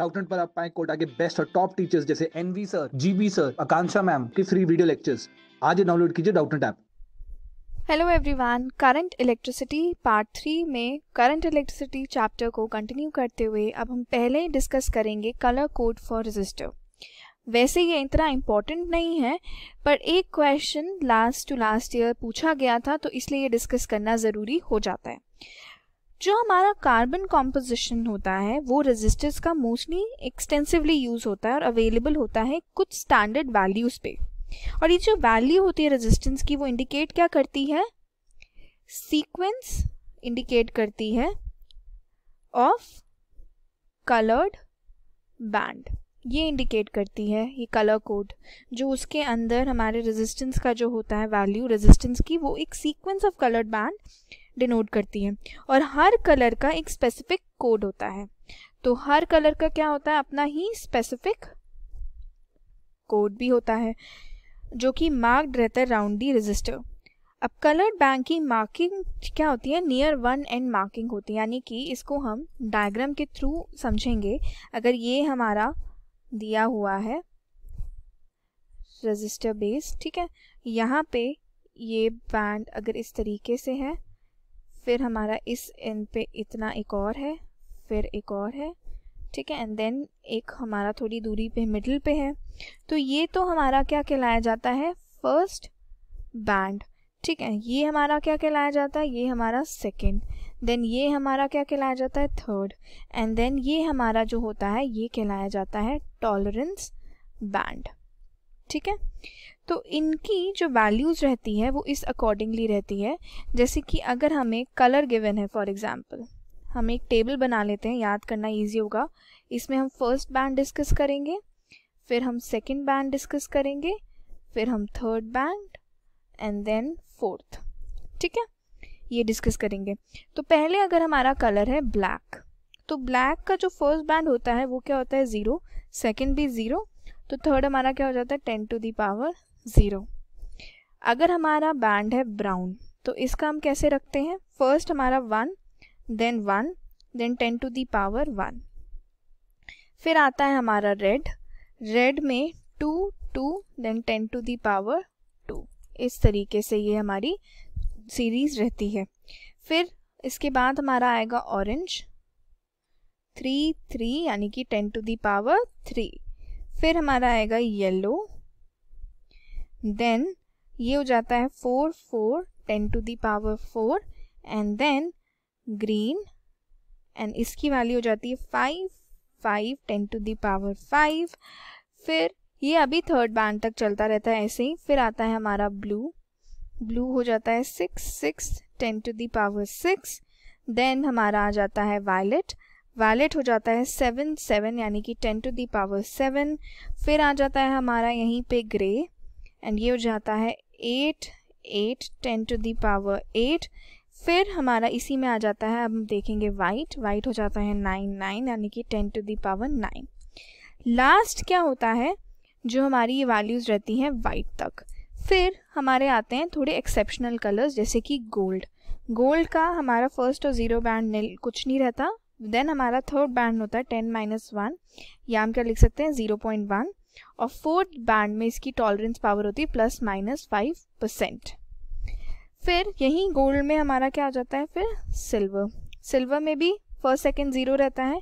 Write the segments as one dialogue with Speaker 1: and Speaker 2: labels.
Speaker 1: Doubtnut पर आप पाए कोटा के बेस्ट और टॉप टीचर्स जैसे NV sir GB sir Akanksha ma'am के फ्री वीडियो लेक्चर्स आज डाउनलोड कीजिए Doubtnut app hello everyone current electricity part three में करंट इलेक्ट्रिसिटी चैप्टर को कंटिन्यू करते हुए अब हम पहले ही डिस्कस करेंगे कलर कोड फॉर रजिस्टर वैसे ये इतना इम्पोर्टेंट नहीं है पर एक question last to last year पूछा गया था तो इसलिए ये डिस्कस करना ज़रूरी हो जाता है जो हमारा कार्बन कॉम्पोजिशन होता है वो रेजिस्टर्स का मोस्टली एक्सटेंसिवली यूज़ होता है और अवेलेबल होता है कुछ स्टैंडर्ड वैल्यूज़ पे और ये जो वैल्यू होती है रेजिस्टेंस की वो इंडिकेट क्या करती है सीक्वेंस इंडिकेट करती है ऑफ कलर्ड बैंड ये इंडिकेट करती है ये कलर कोड जो उसके अंदर हमारे रेजिस्टेंस का जो होता है वैल्यू रेजिस्टेंस की वो एक sequence of coloured band denote करती हैं और हर कलर का एक स्पेसिफिक कोड होता है तो हर कलर का क्या होता है अपना ही स्पेसिफिक कोड भी होता है जो कि मार्क्ड रहता है राउंड दी रजिस्टर अब कलर्ड बैंक की मार्किंग क्या होती है नियर वन एंड मार्किंग होती है यानी कि इसको हम डायग्राम के थ्रू समझेंगे अगर ये हमारा दिया हुआ है रजिस्टर बेस ठीक है यहाँ पे ये बैंड अगर इस तरीके से है फिर हमारा इस एंड पे इतना एक और है फिर एक और है ठीक है एंड देन एक हमारा थोड़ी दूरी पे मिडिल पे है तो ये तो हमारा क्या कहलाया जाता है फर्स्ट बैंड ठीक है ये हमारा क्या कहलाया जाता है ये हमारा सेकंड देन ये हमारा क्या कहलाया जाता है थर्ड एंड देन ये हमारा जो होता है ये कहलाया जाता है टॉलरेंस बैंड ठीक है तो इनकी जो वैल्यूज़ रहती है वो इस अकॉर्डिंगली रहती है जैसे कि अगर हमें कलर गिवन है फॉर एग्ज़ाम्पल हम एक टेबल बना लेते हैं याद करना ईजी होगा इसमें हम फर्स्ट बैंड डिस्कस करेंगे फिर हम सेकेंड बैंड डिस्कस करेंगे फिर हम third band and then fourth ठीक है ये डिस्कस करेंगे तो पहले अगर हमारा कलर है ब्लैक तो ब्लैक का जो फर्स्ट बैंड होता है वो क्या होता है ज़ीरो सेकेंड भी ज़ीरो तो थर्ड हमारा क्या हो जाता है ten to the power zero अगर हमारा बैंड है ब्राउन तो इसका हम कैसे रखते हैं फर्स्ट हमारा one then one then ten to the power one फिर आता है हमारा रेड रेड में two two then ten to the power two इस तरीके से ये हमारी सीरीज रहती है फिर इसके बाद हमारा आएगा ऑरेंज थ्री थ्री यानी कि ten to the power three फिर हमारा आएगा येलो देन ये हो जाता है four four ten to the power four and then green and इसकी वाली हो जाती है five five ten to the power five फिर ये अभी थर्ड बैंड तक चलता रहता है ऐसे ही फिर आता है हमारा ब्लू ब्लू हो जाता है six six ten to the power six then हमारा आ जाता है वायलेट वैलिड हो जाता है सेवन सेवन यानी कि ten to the power seven फिर आ जाता है हमारा यहीं पे ग्रे एंड ये हो जाता है eight eight ten to the power eight फिर हमारा इसी में आ जाता है अब हम देखेंगे वाइट वाइट हो जाता है नाइन नाइन यानी कि ten to the power nine last क्या होता है जो हमारी ये वैल्यूज़ रहती हैं वाइट तक फिर हमारे आते हैं थोड़े एक्सेप्शनल कलर्स जैसे कि गोल्ड गोल्ड का हमारा फर्स्ट और ज़ीरो बैंड कुछ नहीं रहता देन हमारा थर्ड बैंड होता है टेन माइनस वन या हम क्या लिख सकते हैं ज़ीरो पॉइंट वन और फोर्थ बैंड में इसकी टॉलरेंस पावर होती है प्लस माइनस फाइव परसेंट फिर यहीं गोल्ड में हमारा क्या आ जाता है फिर सिल्वर सिल्वर में भी फर्स्ट सेकेंड ज़ीरो रहता है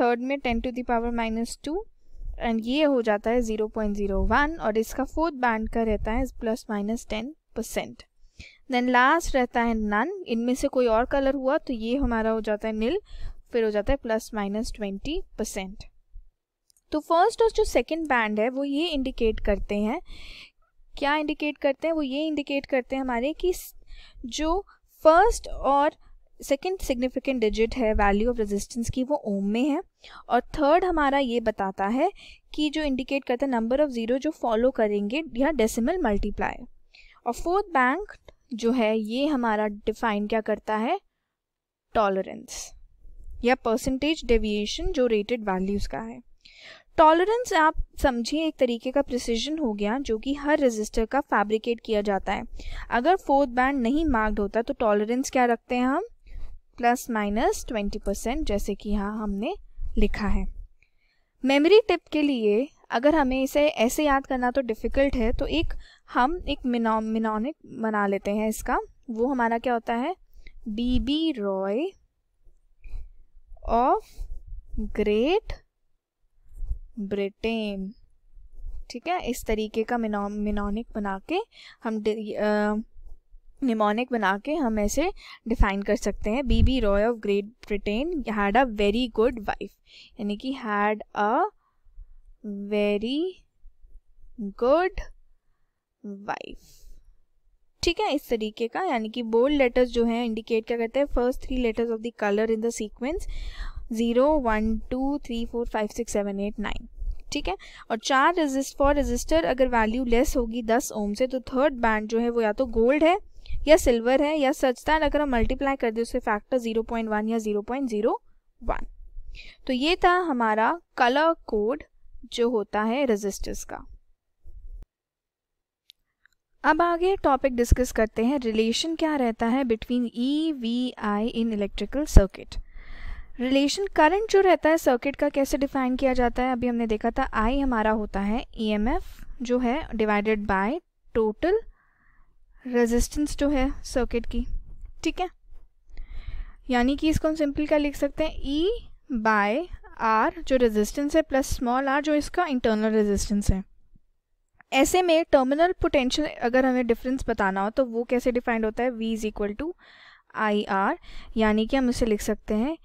Speaker 1: थर्ड में ten to the power minus two and ये हो जाता है ज़ीरो पॉइंट ज़ीरो वन और इसका फोर्थ बैंड का रहता है plus minus ten percent then last रहता है नन इनमें से कोई और कलर हुआ तो ये हमारा हो जाता है नील फिर हो जाता है प्लस माइनस ट्वेंटी परसेंट तो फर्स्ट और जो सेकंड बैंड है वो ये इंडिकेट करते हैं क्या इंडिकेट करते हैं वो ये इंडिकेट करते हैं हमारे कि जो फर्स्ट और सेकेंड सिग्निफिकेंट डिजिट है वैल्यू ऑफ रेजिस्टेंस की वो ओम में है और थर्ड हमारा ये बताता है कि जो इंडिकेट करता है नंबर ऑफ ज़ीरो जो फॉलो करेंगे या डेसिमल मल्टीप्लाई और फोर्थ बैंक जो है ये हमारा डिफाइन क्या करता है टॉलरेंस या परसेंटेज डेविएशन जो रेटेड वैल्यूज़ का है टॉलरेंस आप समझिए एक तरीके का प्रिसीजन हो गया जो कि हर रजिस्टर का फैब्रिकेट किया जाता है अगर फोर्थ बैंड नहीं मार्क्ड होता तो टॉलरेंस क्या रखते हैं हम प्लस माइनस ट्वेंटी परसेंट जैसे कि यहाँ हमने लिखा है मेमोरी टिप के लिए अगर हमें इसे ऐसे याद करना तो डिफ़िकल्ट है तो एक हम एक मिनोनिक बना लेते हैं इसका वो हमारा क्या होता है B B Roy of Great Britain ठीक है इस तरीके का मिनोनिक बना के हम निमोनिक बना के हम ऐसे डिफाइन कर सकते हैं BB Roy of Great Britain had a very good wife यानी कि had a very good wife ठीक है इस तरीके का यानी कि बोल्ड लेटर्स जो हैं इंडिकेट क्या करते हैं first three letters of the colour in the sequence zero one two three four five six seven eight nine ठीक है और चार रजिस्ट फॉर रजिस्टर अगर वैल्यू लेस होगी दस ओम से तो थर्ड बैंड जो है वो या तो गोल्ड है या सिल्वर है या सचता है अगर हम मल्टीप्लाई कर दें उससे फैक्टर जीरो पॉइंट वन या जीरो पॉइंट जीरो वन तो ये था हमारा कलर कोड जो होता है रजिस्टर्स का अब आगे टॉपिक डिस्कस करते हैं रिलेशन क्या रहता है between E V I in electrical circuit relation current जो रहता है सर्किट का कैसे डिफाइन किया जाता है अभी हमने देखा था आई हमारा होता है ईएमएफ e जो है डिवाइडेड बाय टोटल रेजिस्टेंस जो है सर्किट की ठीक है यानी कि इसको हम सिंपल क्या लिख सकते हैं ई बाय आर जो रेजिस्टेंस है प्लस स्मॉल आर जो इसका इंटरनल रेजिस्टेंस है ऐसे में टर्मिनल पोटेंशियल अगर हमें डिफरेंस बताना हो तो वो कैसे डिफाइंड होता है V is equal to I R यानी कि हम इसे लिख सकते हैं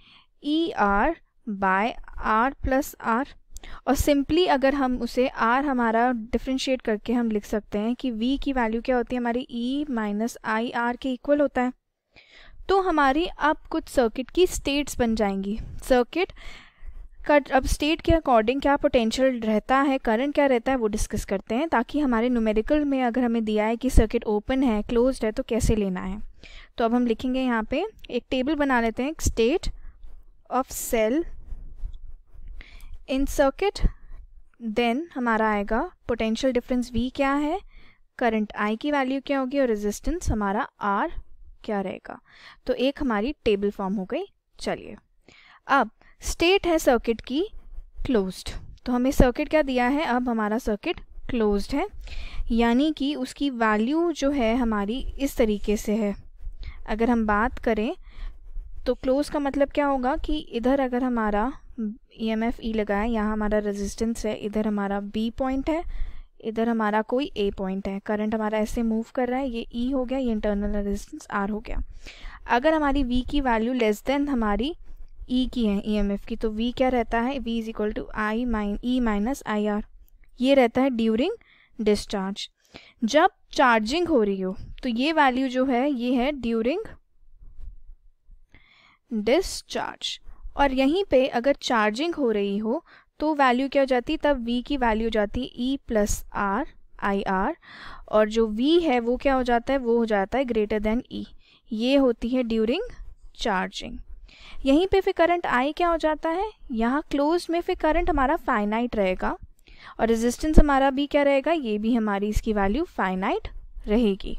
Speaker 1: E R by R plus R और सिंपली अगर हम उसे आर हमारा डिफ्रेंशिएट करके हम लिख सकते हैं कि वी की वैल्यू क्या होती है हमारी ई माइनस आई आर के इक्वल होता है तो हमारी अब कुछ सर्किट की स्टेट्स बन जाएंगी सर्किट का अब स्टेट के अकॉर्डिंग क्या पोटेंशियल रहता है करंट क्या रहता है वो डिस्कस करते हैं ताकि हमारे न्यूमेरिकल में अगर हमें दिया है कि सर्किट ओपन है क्लोज है तो कैसे लेना है तो अब हम लिखेंगे यहाँ पे एक टेबल बना लेते हैं state of cell in circuit then हमारा आएगा पोटेंशियल डिफरेंस वी क्या है करंट आई की वैल्यू क्या होगी और रेजिस्टेंस हमारा आर क्या रहेगा तो एक हमारी टेबल फॉर्म हो गई चलिए अब स्टेट है सर्किट की क्लोज्ड तो हमें सर्किट क्या दिया है अब हमारा सर्किट क्लोज्ड है यानी कि उसकी वैल्यू जो है हमारी इस तरीके से है अगर हम बात करें तो क्लोज का मतलब क्या होगा कि इधर अगर हमारा ई एम एफ ई लगा है यहाँ हमारा रेजिस्टेंस है इधर हमारा बी पॉइंट है इधर हमारा कोई ए पॉइंट है करंट हमारा ऐसे मूव कर रहा है ये ई e हो गया ये इंटरनल रेजिस्टेंस आर हो गया अगर हमारी वी की वैल्यू लेस देन हमारी ई e की है ई e की तो वी क्या रहता है V is equal to I mine E minus I R ये रहता है ड्यूरिंग डिस्चार्ज जब चार्जिंग हो रही हो तो ये वैल्यू जो है ये है ड्यूरिंग डिस्चार्ज और यहीं पे अगर चार्जिंग हो रही हो तो वैल्यू क्या हो जाती तब वी की वैल्यू जाती है E plus R I R और जो वी है वो क्या हो जाता है वो हो जाता है ग्रेटर देन ई ये होती है ड्यूरिंग चार्जिंग यहीं पे फिर करंट आई क्या हो जाता है यहाँ क्लोज में फिर करंट हमारा फाइनाइट रहेगा और रेजिस्टेंस हमारा भी क्या रहेगा ये भी हमारी इसकी वैल्यू फाइनाइट रहेगी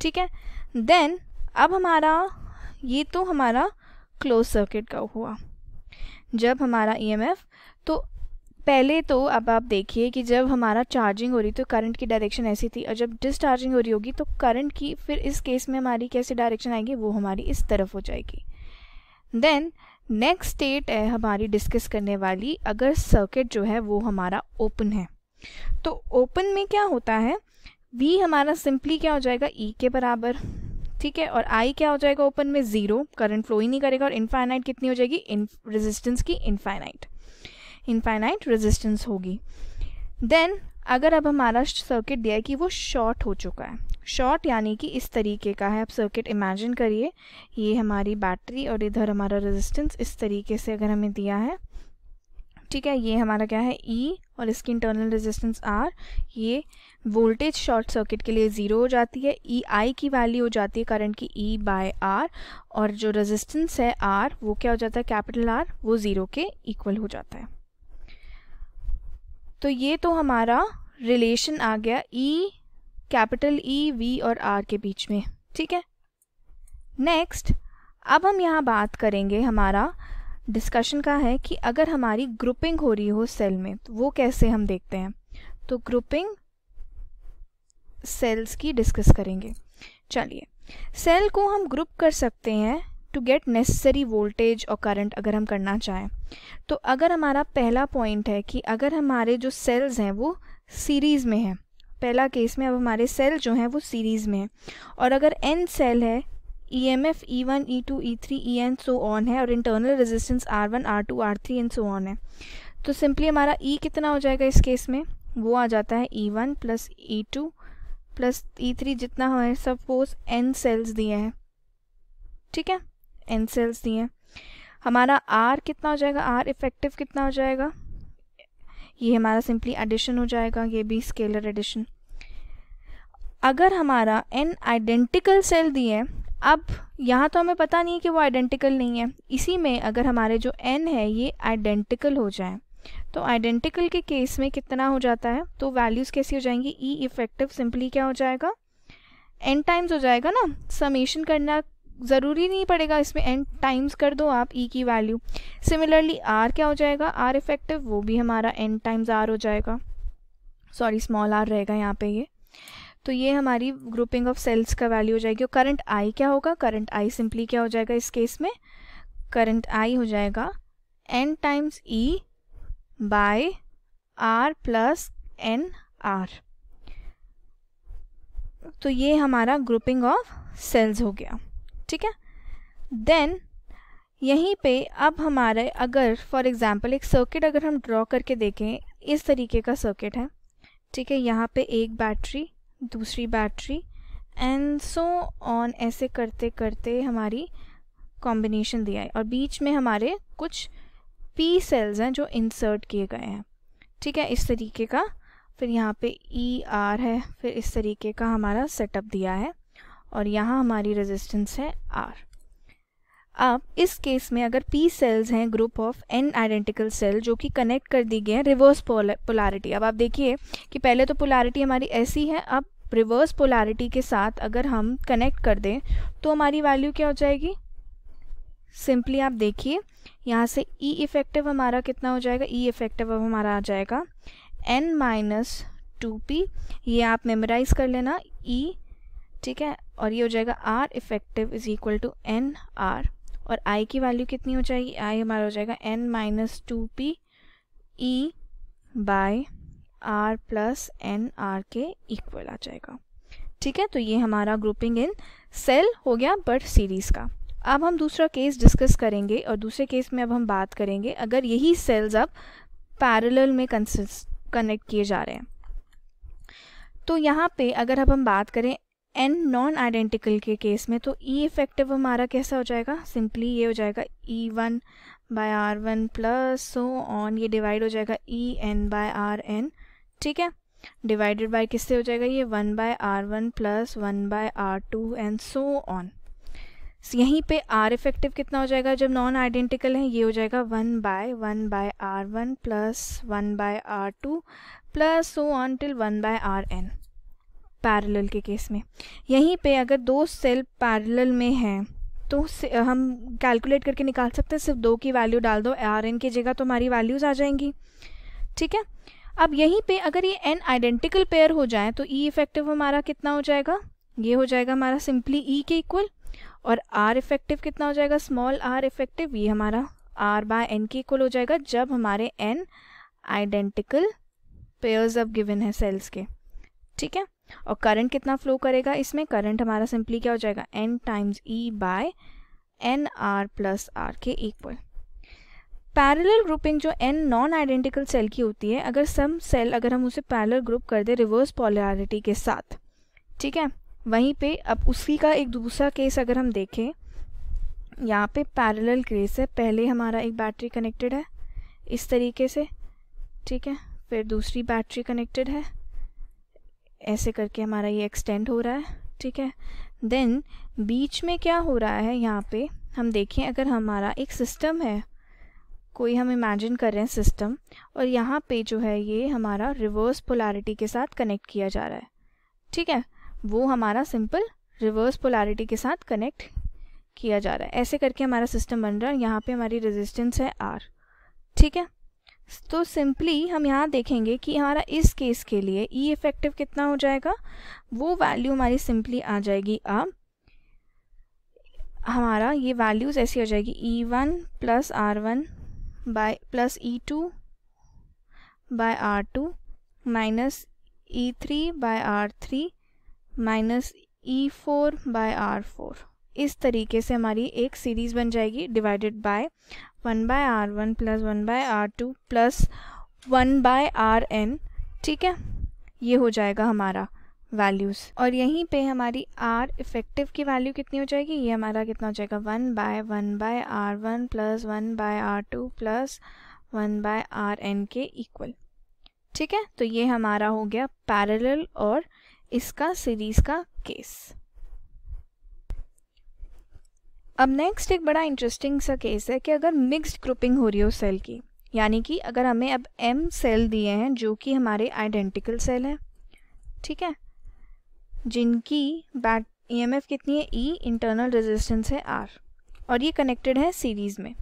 Speaker 1: ठीक है देन अब हमारा ये तो हमारा क्लोज सर्किट का हुआ जब हमारा ईएमएफ e तो पहले तो अब आप देखिए कि जब हमारा चार्जिंग हो रही तो करंट की डायरेक्शन ऐसी थी और जब डिस्चार्जिंग हो रही होगी तो करंट की फिर इस केस में हमारी कैसी डायरेक्शन आएगी वो हमारी इस तरफ हो जाएगी देन नेक्स्ट स्टेट है हमारी डिस्कस करने वाली अगर सर्किट जो है वो हमारा ओपन है तो ओपन में क्या होता है वी हमारा सिंपली क्या हो जाएगा ई e के बराबर ठीक है और आई क्या हो जाएगा ओपन में ज़ीरो करंट फ्लो ही नहीं करेगा और इनफाइनाइट कितनी हो जाएगी इन रेजिस्टेंस की इनफाइनाइट इनफाइनाइट रेजिस्टेंस होगी देन अगर अब हमारा सर्किट दिया है कि वो शॉर्ट हो चुका है शॉर्ट यानी कि इस तरीके का है आप सर्किट इमेजिन करिए ये हमारी बैटरी और इधर हमारा रेजिस्टेंस इस तरीके से अगर हमें दिया है ठीक है ये हमारा क्या है ई e, और इसकी इंटरनल रेजिस्टेंस आर ये वोल्टेज शॉर्ट सर्किट के लिए ज़ीरो हो जाती है ई e, आई की वैल्यू हो जाती है करंट की ई बाय आर और जो रेजिस्टेंस है आर वो क्या हो जाता है कैपिटल आर वो ज़ीरो के इक्वल हो जाता है तो ये तो हमारा रिलेशन आ गया E e, capital E e, V और आर के बीच में ठीक है नेक्स्ट अब हम यहाँ बात करेंगे हमारा डिस्कशन का है कि अगर हमारी ग्रुपिंग हो रही हो सेल में तो वो कैसे हम देखते हैं तो ग्रुपिंग सेल्स की डिस्कस करेंगे चलिए सेल को हम ग्रुप कर सकते हैं टू गेट नेसेसरी वोल्टेज और करंट अगर हम करना चाहें तो अगर हमारा पहला पॉइंट है कि अगर हमारे जो सेल्स हैं वो सीरीज़ में हैं पहला केस में अब हमारे सेल जो हैं वो सीरीज़ में हैं और अगर एन सेल है E M F E one E two E three E n so on है और internal resistance r one r two r three n so on है तो सिंपली हमारा ई e कितना हो जाएगा इस केस में वो आ जाता है E one plus E two plus E three जितना है सपोज एन सेल्स दिए हैं ठीक है एन सेल्स दिए हैं हमारा आर कितना हो जाएगा आर इफेक्टिव कितना हो जाएगा ये हमारा सिंपली एडिशन हो जाएगा ये भी स्केलर एडिशन अगर हमारा एन आइडेंटिकल सेल दिए अब यहाँ तो हमें पता नहीं है कि वो आइडेंटिकल नहीं है इसी में अगर हमारे जो एन है ये आइडेंटिकल हो जाए तो आइडेंटिकल के केस में कितना हो जाता है तो वैल्यूज़ कैसी हो जाएंगी ई इफेक्टिव सिंपली क्या हो जाएगा एन टाइम्स हो जाएगा ना समेशन करना ज़रूरी नहीं पड़ेगा इसमें एन टाइम्स कर दो आप ई e की वैल्यू सिमिलरली आर क्या हो जाएगा आर इफेक्टिव वो भी हमारा एन टाइम्स आर हो जाएगा सॉरी स्मॉल आर रहेगा यहाँ पे ये तो ये हमारी ग्रुपिंग ऑफ सेल्स का वैल्यू हो जाएगी और करंट आई क्या होगा करंट आई सिंपली क्या हो जाएगा इस केस में करंट आई हो जाएगा N times E by R plus N R तो ये हमारा ग्रुपिंग ऑफ सेल्स हो गया ठीक है देन यहीं पे अब हमारे अगर फॉर एग्ज़ाम्पल एक सर्किट अगर हम ड्रॉ करके देखें इस तरीके का सर्किट है ठीक है यहाँ पे एक बैटरी दूसरी बैटरी एंड सो ऑन ऐसे करते करते हमारी कॉम्बिनेशन दिया है और बीच में हमारे कुछ पी सेल्स हैं जो इंसर्ट किए गए हैं ठीक है इस तरीके का फिर यहाँ पे ई e, आर है फिर इस तरीके का हमारा सेटअप दिया है और यहाँ हमारी रेजिस्टेंस है आर अब इस केस में अगर पी सेल्स हैं group of N identical cell जो कि कनेक्ट कर दी गई हैं रिवर्स पोलैरिटी अब आप देखिए कि पहले तो पोलैरिटी हमारी ऐसी है अब रिवर्स पोलैरिटी के साथ अगर हम कनेक्ट कर दें तो हमारी वैल्यू क्या हो जाएगी सिंपली आप देखिए यहाँ से ई e इफ़ेक्टिव हमारा कितना हो जाएगा ई e इफ़ेक्टिव अब हमारा आ जाएगा एन माइनस टू पी ये आप मेमोराइज कर लेना ई e, ठीक है और ये हो जाएगा R effective is equal to N R और आई की वैल्यू कितनी हो जाएगी आई हमारा हो जाएगा N minus two P E by R plus N R के इक्वल आ जाएगा ठीक है तो ये हमारा ग्रुपिंग इन सेल हो गया बट सीरीज़ का अब हम दूसरा केस डिस्कस करेंगे और दूसरे केस में अब हम बात करेंगे अगर यही सेल्स अब पैरेलल में कनेक्ट किए जा रहे हैं तो यहाँ पे अगर अब हम बात करें एन नॉन आइडेंटिकल के केस में तो ई e इफेक्टिव हमारा कैसा हो जाएगा सिंपली ये हो जाएगा E one by R one plus so on ये डिवाइड हो जाएगा E N by R N ठीक है डिवाइडेड बाय किससे हो जाएगा ये one by R one plus one by R two and so on यहीं पे आर इफेक्टिव कितना हो जाएगा जब नॉन आइडेंटिकल है ये हो जाएगा one by one by R one plus one by R two plus so on till one by R N parallel के केस में यहीं पे अगर दो सेल पैरेलल में हैं तो हम कैलकुलेट करके निकाल सकते हैं सिर्फ दो की वैल्यू डाल दो आर एन की जगह तो हमारी वैल्यूज़ आ जाएंगी ठीक है अब यहीं पे अगर ये एन आइडेंटिकल पेयर हो जाए तो ई e इफेक्टिव हमारा कितना हो जाएगा ये हो जाएगा हमारा सिंपली ई e के इक्वल और आर इफेक्टिव कितना हो जाएगा स्मॉल आर इफेक्टिव ये हमारा आर बाय एन के इक्वल हो जाएगा जब हमारे एन आइडेंटिकल पेयर्स अब गिवन है सेल्स के ठीक है और करंट कितना फ्लो करेगा इसमें करंट हमारा सिंपली क्या हो जाएगा N times E by N R plus R के इक्वल पैरेलल ग्रुपिंग जो एन नॉन आइडेंटिकल सेल की होती है अगर सम सेल अगर हम उसे पैरेलल ग्रुप कर दें रिवर्स पॉलरिटी के साथ ठीक है वहीं पे अब उसी का एक दूसरा केस अगर हम देखें यहाँ पे पैरेलल केस है पहले हमारा एक बैटरी कनेक्टेड है इस तरीके से ठीक है फिर दूसरी बैटरी कनेक्टेड है ऐसे करके हमारा ये एक्सटेंड हो रहा है ठीक है देन बीच में क्या हो रहा है यहाँ पे हम देखें अगर हमारा एक सिस्टम है कोई हम इमेजिन कर रहे हैं सिस्टम और यहाँ पे जो है ये हमारा रिवर्स पोलारिटी के साथ कनेक्ट किया जा रहा है ठीक है वो हमारा सिंपल रिवर्स पोलारिटी के साथ कनेक्ट किया जा रहा है ऐसे करके हमारा सिस्टम बन रहा है यहाँ पे हमारी रेजिस्टेंस है आर ठीक है तो सिंपली हम यहाँ देखेंगे कि हमारा इस केस के लिए ई e इफेक्टिव कितना हो जाएगा वो वैल्यू हमारी सिंपली आ जाएगी अब हमारा ये वैल्यूज़ ऐसी हो जाएगी E one plus R one by plus E2 by R2 minus E3 by R3 minus E four by R four इस तरीके से हमारी एक सीरीज़ बन जाएगी divided by one by R one plus one by R two plus one by R N ठीक है ये हो जाएगा हमारा वैल्यूज़ और यहीं पे हमारी आर इफेक्टिव की वैल्यू कितनी हो जाएगी ये हमारा कितना हो जाएगा one by one by R one plus one by R two plus one by R N के इक्वल ठीक है तो ये हमारा हो गया पैरेलल और इसका सीरीज का केस अब नेक्स्ट एक बड़ा इंटरेस्टिंग सा केस है कि अगर मिक्स्ड ग्रुपिंग हो रही हो सेल की यानी कि अगर हमें अब एम सेल दिए हैं जो कि हमारे आइडेंटिकल सेल है ठीक है जिनकी बैट ईएमएफ e कितनी है ई इंटरनल रेजिस्टेंस है आर और ये कनेक्टेड है सीरीज़ में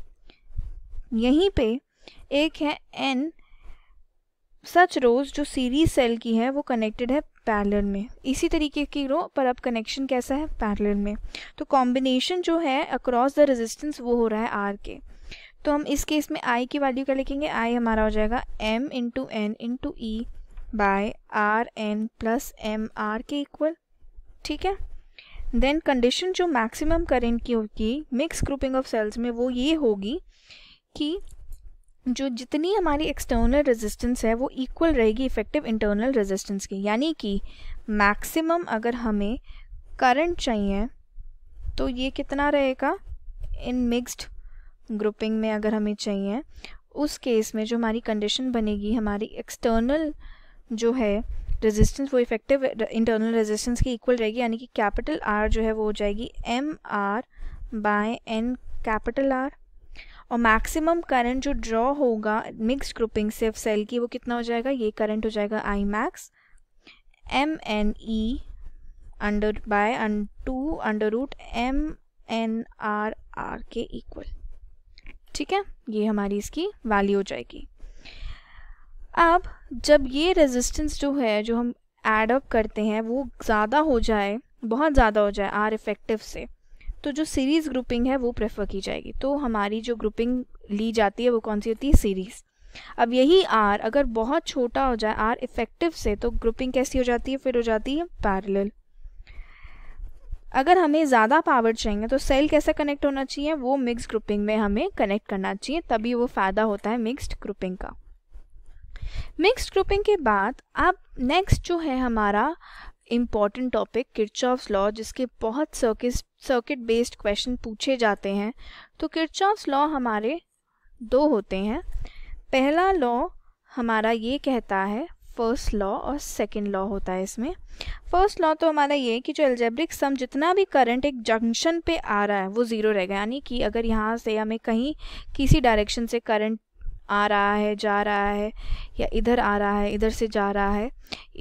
Speaker 1: यहीं पे एक है एन सच रोज जो सीरीज सेल की है वो कनेक्टेड है पैरेलल में इसी तरीके की रो पर अब कनेक्शन कैसा है पैरेलल में तो कॉम्बिनेशन जो है अक्रॉस द रेजिस्टेंस वो हो रहा है आर के तो हम इस केस में आई की वैल्यू क्या लिखेंगे आई हमारा हो जाएगा M into N into E by R N plus M R के इक्वल ठीक है देन कंडीशन जो मैक्सिमम करेंट की होगी मिक्स ग्रुपिंग ऑफ सेल्स में वो ये होगी कि जो जितनी हमारी एक्सटर्नल रेजिस्टेंस है वो इक्वल रहेगी इफेक्टिव इंटरनल रेजिस्टेंस की यानी कि मैक्सिमम अगर हमें करंट चाहिए तो ये कितना रहेगा इन मिक्स्ड ग्रुपिंग में अगर हमें चाहिए उस केस में जो हमारी कंडीशन बनेगी हमारी एक्सटर्नल जो है रेजिस्टेंस वो इफेक्टिव इंटरनल रेजिस्टेंस की इक्वल रहेगी यानी कि कैपिटल आर जो है वो हो जाएगी M R by N capital R और मैक्सिमम करंट जो ड्रॉ होगा मिक्स ग्रुपिंग से सेल की वो कितना हो जाएगा ये करंट हो जाएगा I max M N E under by two under root M N R R के इक्वल ठीक है ये हमारी इसकी वैल्यू हो जाएगी अब जब ये रेजिस्टेंस जो है जो हम एड अप करते हैं वो ज़्यादा हो जाए बहुत ज़्यादा हो जाए आर इफेक्टिव से तो जो सीरीज़ ग्रुपिंग है वो प्रेफर की जाएगी तो हमारी जो ग्रुपिंग ली जाती है वो कौन सी होती है सीरीज़ अब यही आर अगर बहुत छोटा हो जाए आर इफेक्टिव से तो ग्रुपिंग कैसी हो जाती है फिर हो जाती है पैरेलल अगर हमें ज़्यादा पावर चाहिए तो सेल कैसा कनेक्ट होना चाहिए वो मिक्स ग्रुपिंग में हमें कनेक्ट करना चाहिए तभी वो फ़ायदा होता है मिक्स्ड ग्रुपिंग का मिक्स्ड ग्रुपिंग के बाद अब नेक्स्ट जो है हमारा इम्पॉर्टेंट टॉपिक किरचॉफ्स लॉ जिसके बहुत सर्किस सर्किट बेस्ड क्वेश्चन पूछे जाते हैं तो किरचॉफ्स लॉ हमारे दो होते हैं पहला लॉ हमारा ये कहता है फर्स्ट लॉ और सेकंड लॉ होता है इसमें फर्स्ट लॉ तो हमारा ये कि जो एल्जेब्रिक सम जितना भी करंट एक जंक्शन पे आ रहा है वो ज़ीरो रहेगा यानी कि अगर यहाँ से हमें कहीं किसी डायरेक्शन से करंट आ रहा है जा रहा है या इधर आ रहा है इधर से जा रहा है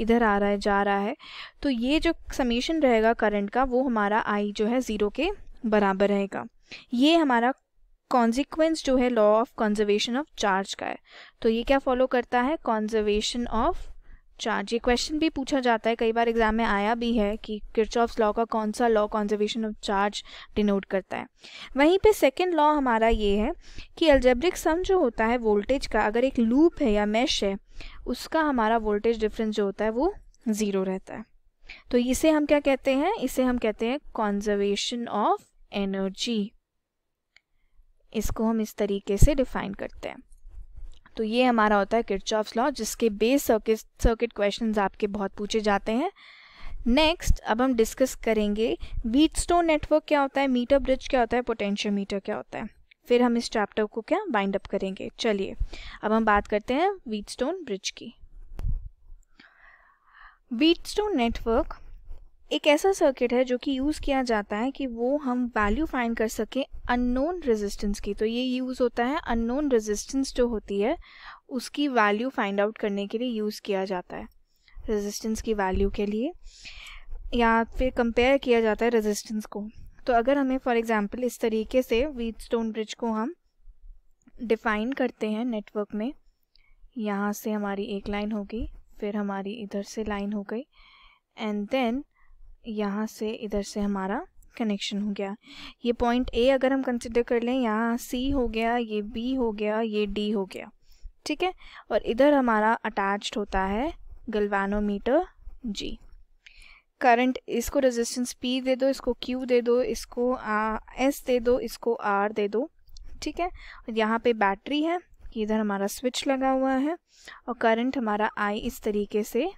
Speaker 1: इधर आ रहा है जा रहा है तो ये जो समीशन रहेगा करंट का वो हमारा आई जो है ज़ीरो के बराबर रहेगा ये हमारा कॉन्सिक्वेंस जो है law of conservation of charge का है तो ये क्या फॉलो करता है कॉन्जर्वेशन ऑफ चार्ज ये क्वेश्चन भी पूछा जाता है कई बार एग्जाम में आया भी है कि किरचॉफ्स लॉ का कौन सा law conservation of charge denote करता है वहीं पे सेकंड लॉ हमारा ये है कि अल्जेब्रिक सम जो होता है वोल्टेज का अगर एक लूप है या मैश है उसका हमारा वोल्टेज डिफरेंस जो होता है वो ज़ीरो रहता है तो इसे हम क्या कहते हैं इसे हम कहते हैं कॉन्जर्वेशन ऑफ एनर्जी इसको हम इस तरीके से डिफाइन करते हैं तो ये हमारा होता है ऑफ लॉ जिसके बेस सर्किट सर्किट क्वेश्चन आपके बहुत पूछे जाते हैं नेक्स्ट अब हम डिस्कस करेंगे वीट स्टोन नेटवर्क क्या होता है मीटर ब्रिज क्या होता है पोटेंशियल मीटर क्या होता है फिर हम इस चैप्टर को क्या बाइंड अप करेंगे चलिए अब हम बात करते हैं वीट स्टोन ब्रिज की वीट स्टोन नेटवर्क एक ऐसा सर्किट है जो कि यूज़ किया जाता है कि वो हम वैल्यू फाइंड कर सकें अननोन रेजिस्टेंस की तो ये यूज़ होता है अननोन रेजिस्टेंस जो होती है उसकी वैल्यू फाइंड आउट करने के लिए यूज़ किया जाता है रेजिस्टेंस की वैल्यू के लिए या फिर कंपेयर किया जाता है रेजिस्टेंस को तो अगर हमें फॉर एग्ज़ाम्पल इस तरीके से वीट स्टोन ब्रिज को हम डिफ़ाइन करते हैं नेटवर्क में यहाँ से हमारी एक लाइन होगी फिर हमारी इधर से लाइन हो गई एंड देन यहाँ से इधर से हमारा कनेक्शन हो गया ये पॉइंट ए अगर हम कंसिडर कर लें यहाँ सी हो गया ये बी हो गया ये डी हो गया ठीक है और इधर हमारा अटैच्ड होता है गलवानोमीटर जी करंट इसको रेजिस्टेंस पी दे दो इसको क्यू दे दो इसको एस दे दो इसको आर दे दो ठीक है और यहाँ पे बैटरी है इधर हमारा स्विच लगा हुआ है और करंट हमारा आई इस तरीके से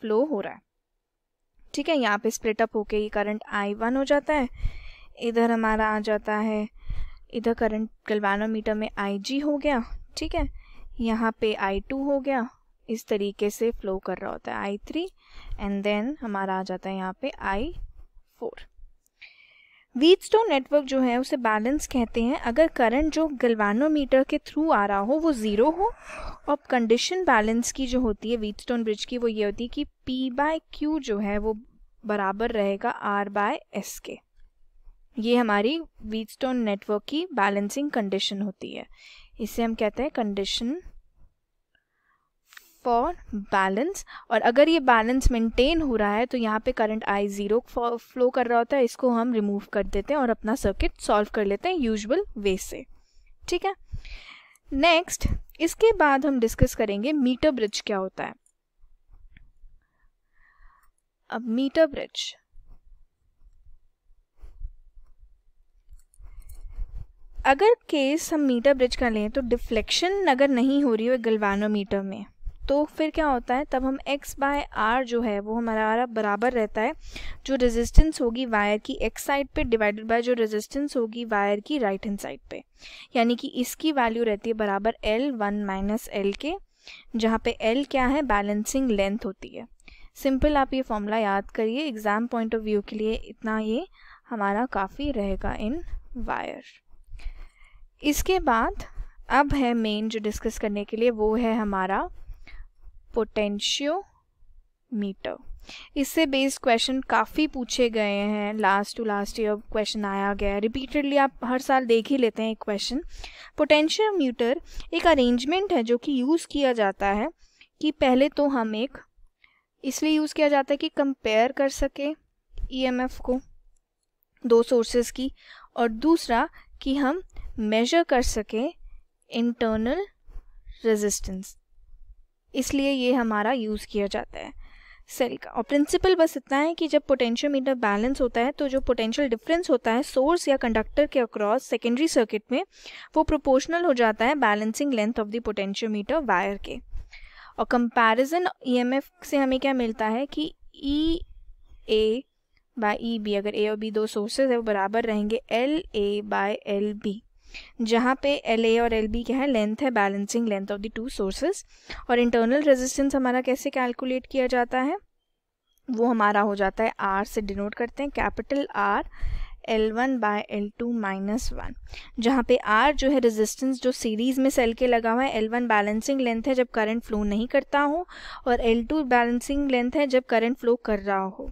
Speaker 1: फ्लो हो रहा है ठीक है यहाँ पे स्प्लिट अप होके ये करंट आई वन हो जाता है इधर हमारा आ जाता है इधर करंट गलवानोमीटर में आई जी हो गया ठीक है यहाँ पे आई टू हो गया इस तरीके से फ्लो कर रहा होता है आई थ्री एंड देन हमारा आ जाता है यहाँ पे आई फोर वीटस्टोन नेटवर्क जो है उसे बैलेंस कहते हैं अगर करंट जो गलवानोमीटर के थ्रू आ रहा हो वो ज़ीरो हो और कंडीशन बैलेंस की जो होती है वीटस्टोन ब्रिज की वो ये होती है कि पी बाय क्यू जो है वो बराबर रहेगा आर बाय एस के ये हमारी वीटस्टोन नेटवर्क की बैलेंसिंग कंडीशन होती है इसे हम कहते हैं कंडीशन फॉर बैलेंस और अगर ये बैलेंस मेंटेन हो रहा है तो यहाँ पे करंट आई ज़ीरो फ्लो कर रहा होता है इसको हम रिमूव कर देते हैं और अपना सर्किट सॉल्व कर लेते हैं यूजुअल वे से ठीक है नेक्स्ट इसके बाद हम डिस्कस करेंगे मीटर ब्रिज क्या होता है अब मीटर ब्रिज अगर केस हम मीटर ब्रिज का लें तो डिफ्लेक्शन अगर नहीं हो रही हो गलवानोमीटर में तो फिर क्या होता है तब हम x बाय आर जो है वो हमारा बराबर रहता है जो रेजिस्टेंस होगी वायर की एक्स साइड पे डिवाइडेड बाय जो रेजिस्टेंस होगी वायर की राइट हैंड साइड पे यानी कि इसकी वैल्यू रहती है बराबर l वन माइनस एल के जहाँ पे एल क्या है बैलेंसिंग लेंथ होती है सिंपल आप ये फॉर्मूला याद करिए एग्ज़ाम पॉइंट ऑफ व्यू के लिए इतना ये हमारा काफ़ी रहेगा इन वायर इसके बाद अब है मेन जो डिस्कस करने के लिए वो है हमारा पोटेंशियोमीटर इससे बेस्ड क्वेश्चन काफ़ी पूछे गए हैं last to last year question आया गया है रिपीटेडली आप हर साल देख ही लेते हैं एक क्वेश्चन पोटेंशियोमीटर एक अरेंजमेंट है जो कि यूज़ किया जाता है कि पहले तो हम एक इसलिए यूज़ किया जाता है कि कंपेयर कर सके ईएमएफ e को दो सोर्सेज की और दूसरा कि हम मेजर कर सकें इंटरनल रेजिस्टेंस इसलिए ये हमारा यूज़ किया जाता है सेल का और प्रिंसिपल बस इतना है कि जब पोटेंशियल मीटर बैलेंस होता है तो जो पोटेंशियल डिफरेंस होता है सोर्स या कंडक्टर के अक्रॉस सेकेंडरी सर्किट में वो प्रोपोर्शनल हो जाता है balancing length of the potentiometer wire के और कंपैरिजन ईएमएफ से हमें क्या मिलता है कि ई ए बाई ई बी अगर ए और बी दो सोर्सेज है वो बराबर रहेंगे L A by L B जहाँ पे एल ए और एल बी क्या है लेंथ है balancing length of the two sources और इंटरनल रेजिस्टेंस हमारा कैसे कैलकुलेट किया जाता है वो हमारा हो जाता है आर से डिनोट करते हैं capital R L one by L two minus one जहाँ पे आर जो है रेजिस्टेंस जो सीरीज़ में सेल के लगा हुआ है एल वन बैलेंसिंग लेंथ है जब करंट फ्लो नहीं करता हो और एल टू बैलेंसिंग लेंथ है जब करंट फ्लो कर रहा हो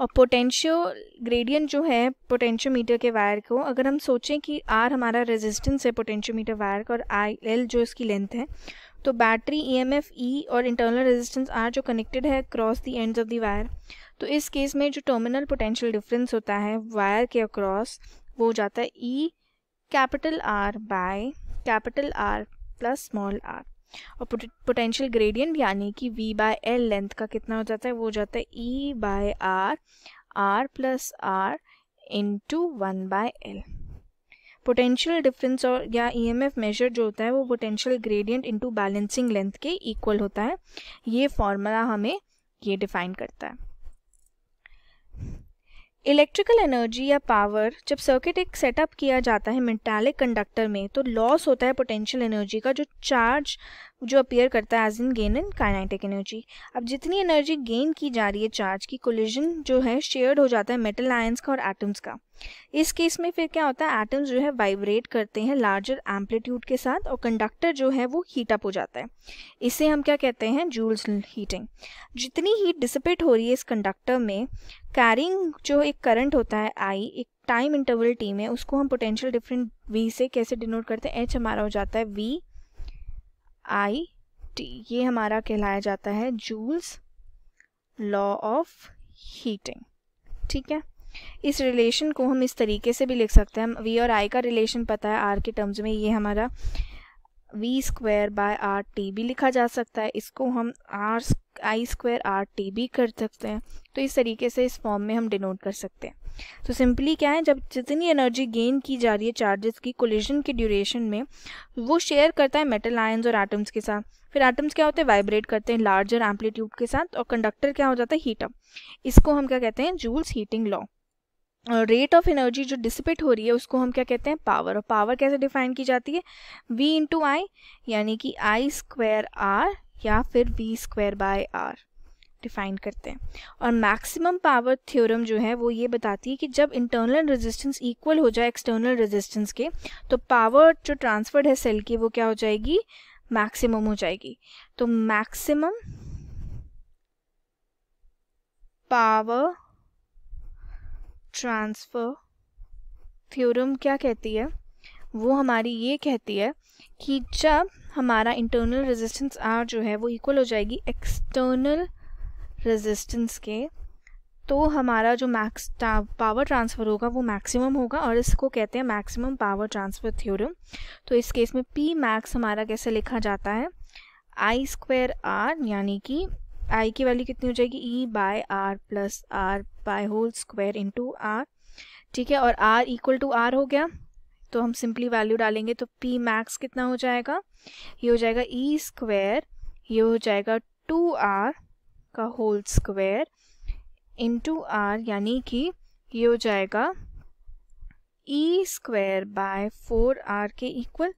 Speaker 1: और पोटेंशियो ग्रेडियंट जो है पोटेंशियोमीटर के वायर को अगर हम सोचें कि आर हमारा रेजिस्टेंस है पोटेंशियोमीटर वायर का और आई एल जो इसकी लेंथ है तो battery E M F E और इंटरनल रेजिस्टेंस आर जो कनेक्टेड है cross the ends of the wire तो इस केस में जो टर्मिनल पोटेंशियल डिफरेंस होता है वायर के अक्रॉस वो हो जाता है E capital R by capital R plus small r और पोटेंशियल ग्रेडियंट यानी कि v बाय एल लेंथ का कितना हो जाता है वो हो जाता है e by R R plus R into one by L potential difference और या ईएमएफ e मेजर जो होता है वो potential gradient into balancing length के इक्वल होता है ये फॉर्मूला हमें ये डिफाइन करता है इलेक्ट्रिकल एनर्जी या पावर जब सर्किट एक सेटअप किया जाता है मेटालिक कंडक्टर में तो लॉस होता है पोटेंशियल एनर्जी का जो चार्ज जो अपीयर करता है as in gain in kinetic energy अब जितनी एनर्जी गेन की जा रही है चार्ज की कोलिजन जो है शेयर्ड हो जाता है मेटल आयंस का और एटम्स का इस केस में फिर क्या होता है एटम्स जो है वाइब्रेट करते हैं लार्जर एम्पलीट्यूड के साथ और कंडक्टर जो है वो हीट अप हो जाता है इसे हम क्या कहते हैं जूल्स हीटिंग जितनी हीट डिसिपेट हो रही है इस कंडक्टर में कैरिंग जो एक करंट होता है आई एक टाइम इंटरवल टी में उसको हम पोटेंशियल डिफरेंट वी से कैसे डिनोट करते हैं एच हमारा हो जाता है वी आई टी ये हमारा कहलाया जाता है जूल्स लॉ ऑफ हीटिंग ठीक है इस रिलेशन को हम इस तरीके से भी लिख सकते हैं वी और आई का रिलेशन पता है आर के टर्म्स में ये हमारा V square by R T भी लिखा जा सकता है इसको हम R I square R T भी कर सकते हैं तो इस तरीके से इस फॉर्म में हम डिनोट कर सकते हैं तो सिंपली क्या है जब जितनी एनर्जी गेन की जा रही है चार्जेस की कोलिजन के ड्यूरेशन में वो शेयर करता है मेटल आयन्स और एटम्स के साथ फिर एटम्स क्या होते हैं वाइब्रेट करते हैं लार्जर एम्पलीट्यूड के साथ और कंडक्टर क्या हो जाता है हीटअप इसको हम क्या कहते हैं Joule's heating law rate of energy जो डिसिपेट हो रही है उसको हम क्या कहते हैं पावर और पावर कैसे डिफाइन की जाती है वी इंटू आई यानी कि आई स्क्वायर आर या फिर V square by R define करते हैं और मैक्सिमम पावर थ्योरम जो है वो ये बताती है कि जब इंटरनल रेजिस्टेंस इक्वल हो जाए एक्सटर्नल रेजिस्टेंस के तो पावर जो ट्रांसफर्ड है सेल की वो क्या हो जाएगी मैक्सिमम हो जाएगी तो मैक्सिमम पावर ट्रांसफर थ्योरम क्या कहती है वो हमारी ये कहती है कि जब हमारा इंटरनल रेजिस्टेंस आर जो है वो इक्वल हो जाएगी एक्सटर्नल रेजिस्टेंस के तो हमारा जो मैक्स पावर ट्रांसफ़र होगा वो मैक्सिमम होगा और इसको कहते हैं मैक्सिमम पावर ट्रांसफ़र थ्योरम तो इस केस में पी मैक्स हमारा कैसे लिखा जाता है आई स्क्वायर आर यानी कि आई की वैल्यू कितनी हो जाएगी E by R plus R by whole square into R ठीक है और आर इक्वल टू आर हो गया तो हम सिंपली वैल्यू डालेंगे तो पी मैक्स कितना हो जाएगा ये हो जाएगा ई e स्क्वायर ये हो जाएगा टू आर का होल स्क्वायर टू आर यानी कि ये हो जाएगा E square by four R के इक्वल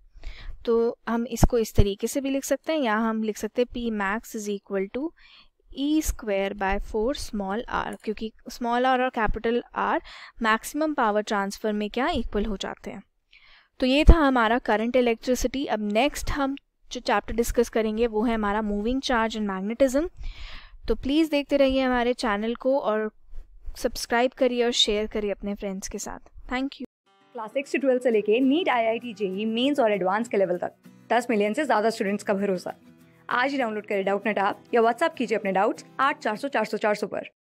Speaker 1: तो हम इसको इस तरीके से भी लिख सकते हैं या हम लिख सकते हैं P max is equal to E square by four small r क्योंकि स्मॉल आर और capital R maximum power transfer में क्या इक्वल हो जाते हैं तो ये था हमारा करंट इलेक्ट्रिसिटी अब नेक्स्ट हम जो चैप्टर डिस्कस करेंगे वो है हमारा मूविंग चार्ज एंड मैग्नेटिज्म तो प्लीज़ देखते रहिए हमारे चैनल को और सब्सक्राइब करिए और शेयर करिए अपने फ्रेंड्स के साथ thank you class six to twelfth से लेके NEET I I T JEE Mains और एडवांस के लेवल तक दस मिलियन से ज़्यादा स्टूडेंट्स का भरोसा आज ही डाउनलोड करें डाउट नेट ऐप या व्हाट्सअप कीजिए अपने डाउट्स आठ चार सौ चार सौ चार सौ पर